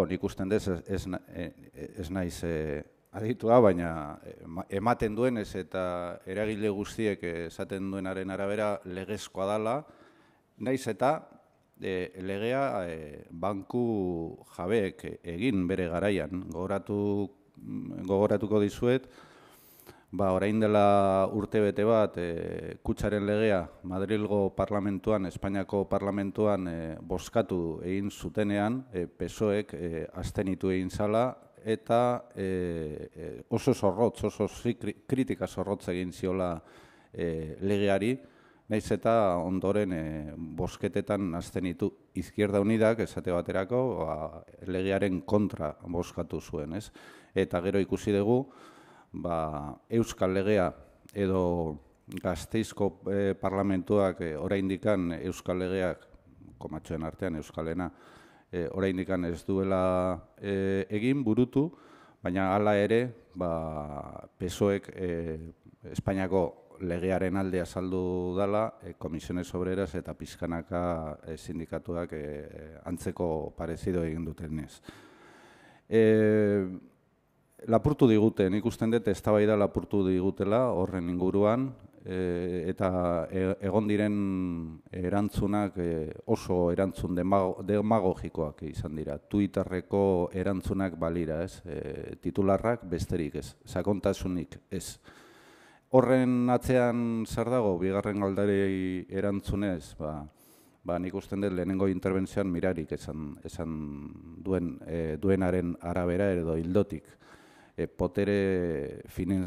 jo, nik usten dez, ez, ez, e, ez naiz e, aditua, baina e, ematen duen ez eta eragile guztiek esaten duenaren arabera legezkoa dala, naiz eta legea banku jabeek egin bere garaian, gogoratu, gogoratuko dizuet, ba, orain dela urte bete bat e, eh, kutsaren legea Madrilgo parlamentuan, Espainiako parlamentuan e, eh, boskatu egin zutenean, e, eh, pesoek e, astenitu egin zala, eta e, oso zorrotz, oso kritika zorrotz egin ziola e, legeari, naiz eta ondoren e, bosketetan aztenitu izkierda unidak, esate baterako, ba, legearen kontra boskatu zuen, ez? Eta gero ikusi dugu, ba, Euskal Legea edo gazteizko e, eh, parlamentuak e, eh, oraindikan Euskal Legeak, komatxoen artean Euskalena, e, eh, oraindikan ez duela egin burutu, baina hala ere ba, pesoek Espainiako legearen alde saldu dala, e, komisiones obreras eta pizkanaka sindikatuak antzeko parezido egin duten ez lapurtu digute, nik dut ez da lapurtu digutela horren inguruan, e, eta e, egon diren erantzunak e, oso erantzun demagogikoak izan dira. Twitterreko erantzunak balira, ez? E, titularrak besterik ez, sakontasunik ez. Horren atzean zer dago, bigarren galdarei erantzunez, ba, ba nik dut lehenengo interbentzioan mirarik esan, esan duen, e, duenaren arabera edo hildotik e, potere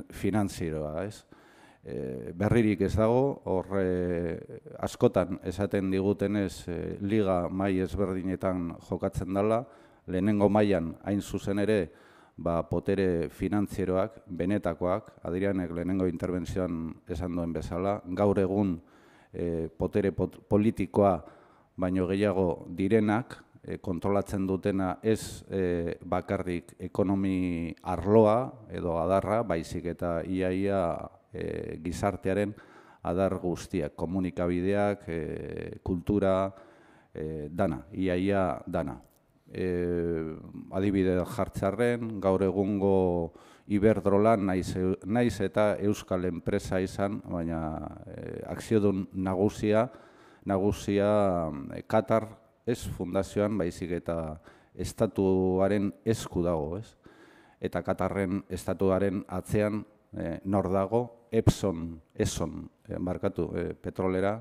finanziroa, ez? E, berririk ez dago, hor askotan esaten diguten ez eh, liga mai ezberdinetan jokatzen dala, lehenengo mailan hain zuzen ere ba, potere finantzieroak, benetakoak, Adrianek lehenengo interbentzioan esan duen bezala, gaur egun potere politikoa baino gehiago direnak, Eh, kontrolatzen dutena ez e, bakarrik ekonomi arloa edo adarra, baizik eta iaia ia, eh, gizartearen adar guztiak, komunikabideak, e, kultura, e, dana, iaia dana. E, adibide jartxarren, gaur egungo iberdrola naiz, naiz eta Euskal enpresa izan, baina e, akzio nagusia, nagusia Katar ez fundazioan baizik eta estatuaren esku dago, ez? Eta Katarren estatuaren atzean e, nor dago? Epson, Eson, e, markatu eh, petrolera,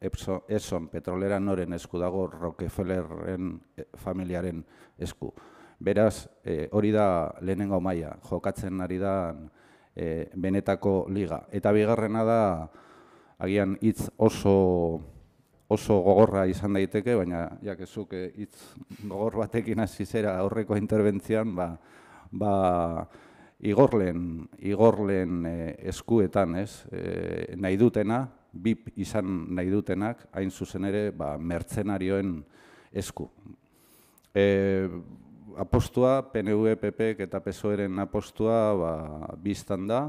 Epson, Eson petrolera noren esku dago Rockefellerren familiaren esku. Beraz, hori da lehenengo maila, jokatzen ari da benetako liga. Eta bigarrena da agian hitz oso oso gogorra izan daiteke, baina jakezuk eh, hitz gogor batekin hasi zera aurreko interbentzian, ba, ba igorlen, igorlen eh, eskuetan, ez? E, nahi dutena, bip izan nahi dutenak, hain zuzen ere, ba mertzenarioen esku. E, apostua PNV PP eta PSOEren apostua, ba, biztan da.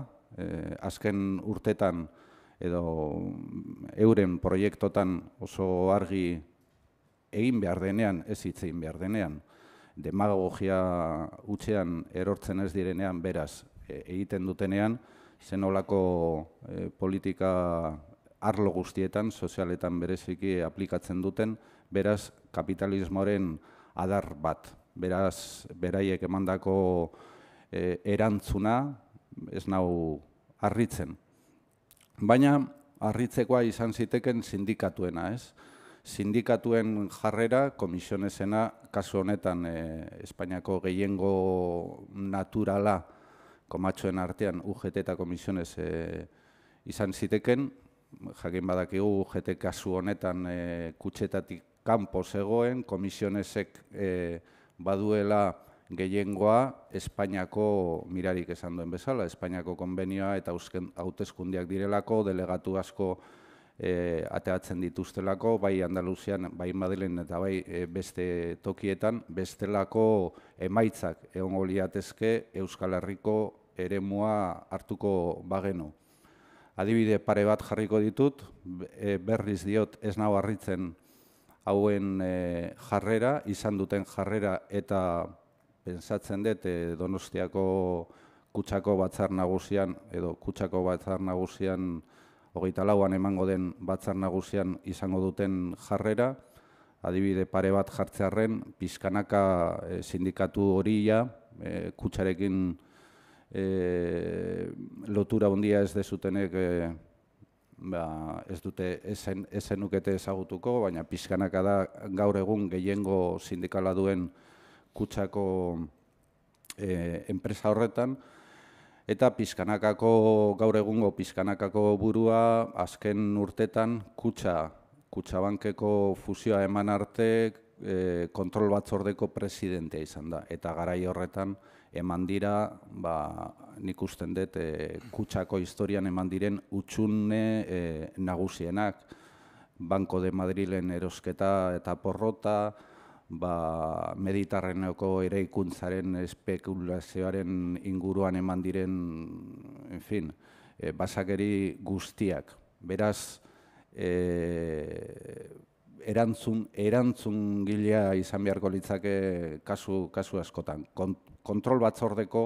azken urtetan edo euren proiektotan oso argi egin behar denean, ez hitzein behar denean, demagogia utxean erortzen ez direnean, beraz, e, egiten dutenean, zenolako e, politika arlo guztietan, sozialetan bereziki aplikatzen duten, beraz, kapitalismoren adar bat, beraz, beraiek emandako e, erantzuna, ez nau harritzen, baina harritzekoa izan ziteken sindikatuena, ez? Sindikatuen jarrera, komisionesena, kasu honetan eh, Espainiako gehiengo naturala komatxoen artean UGT eta komisiones eh, izan ziteken, jakin badakigu UGT kasu honetan e, eh, kutsetatik kanpo zegoen, komisionesek baduela gehiengoa Espainiako mirarik esan duen bezala, Espainiako konbenioa eta uzken, hautezkundiak direlako, delegatu asko e, eh, ateatzen dituztelako, bai Andaluzian, bai Madelen eta bai eh, beste tokietan, bestelako emaitzak egon goliatezke Euskal Herriko eremua hartuko bagenu. Adibide pare bat jarriko ditut, eh, berriz diot ez nau harritzen hauen jarrera, izan duten jarrera eta pentsatzen dut eh, Donostiako kutsako batzar nagusian edo kutsako batzar nagusian hogeita lauan emango den batzar nagusian izango duten jarrera, adibide pare bat jartzearren, pizkanaka e, eh, sindikatu horia, e, eh, kutsarekin lotura ondia ez dezutenek ba, ez dute esen, esenukete ezagutuko, baina pizkanaka da gaur egun gehiengo sindikala duen kutsako e, eh, enpresa horretan, eta pizkanakako, gaur egungo pizkanakako burua, azken urtetan kutsa, kutsabankeko fusioa eman arte e, kontrol batzordeko presidentea izan da, eta garai horretan eman dira, ba, nik usten dut, e, eh, kutsako historian eman diren utxune e, nagusienak, Banko de Madrilen erosketa eta porrota, ba, meditarreneko ere ikuntzaren espekulazioaren inguruan eman diren, en fin, eh, basakeri guztiak. Beraz, e, erantzun, erantzun izan beharko litzake kasu, kasu askotan. Kont, kontrol batzordeko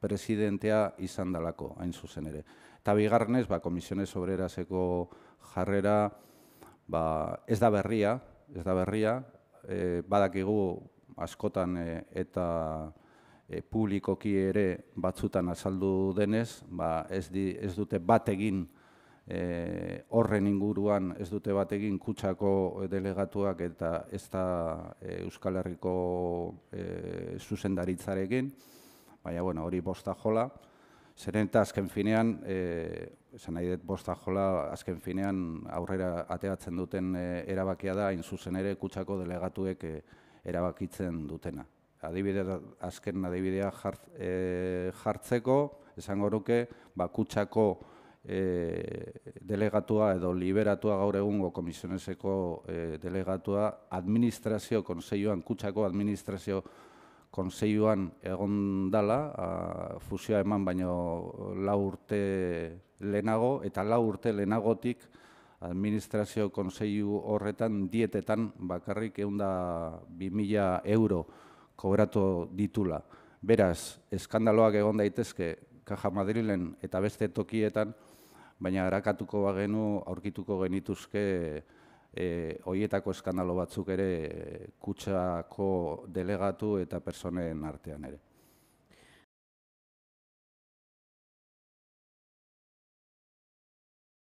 presidentea izan dalako, hain zuzen ere. Eta bigarrenez, ba, komisiones obreraseko jarrera, ba, ez da berria, ez da berria, e, badakigu askotan e, eta e, publikoki ere batzutan azaldu denez, ba, ez, di, ez dute bategin egin e, horren inguruan, ez dute bategin egin kutsako delegatuak eta ez da e, Euskal Herriko zuzendaritzarekin, baina bueno, hori bosta jola, zeren eta azken finean, e, esan nahi dut bosta jola azken finean aurrera ateatzen duten e, erabakia da, inzuzen ere kutsako delegatuek eh, erabakitzen dutena. Adibide, azken adibidea eh, jartzeko, esango nuke, ba, kutsako delegatua edo liberatua gaur egungo komisioneseko delegatua administrazio konseioan, kutsako administrazio konseioan egon dala, a, fusioa eman baino lau urte lehenago, eta lau urte lehenagotik administrazio konseio horretan dietetan bakarrik eunda 2.000 euro kobratu ditula. Beraz, eskandaloak egon daitezke Kaja Madrilen eta beste tokietan, baina harakatuko bagenu aurkituko genituzke E, horietako eskandalo batzuk ere e, kutsako delegatu eta personen artean ere.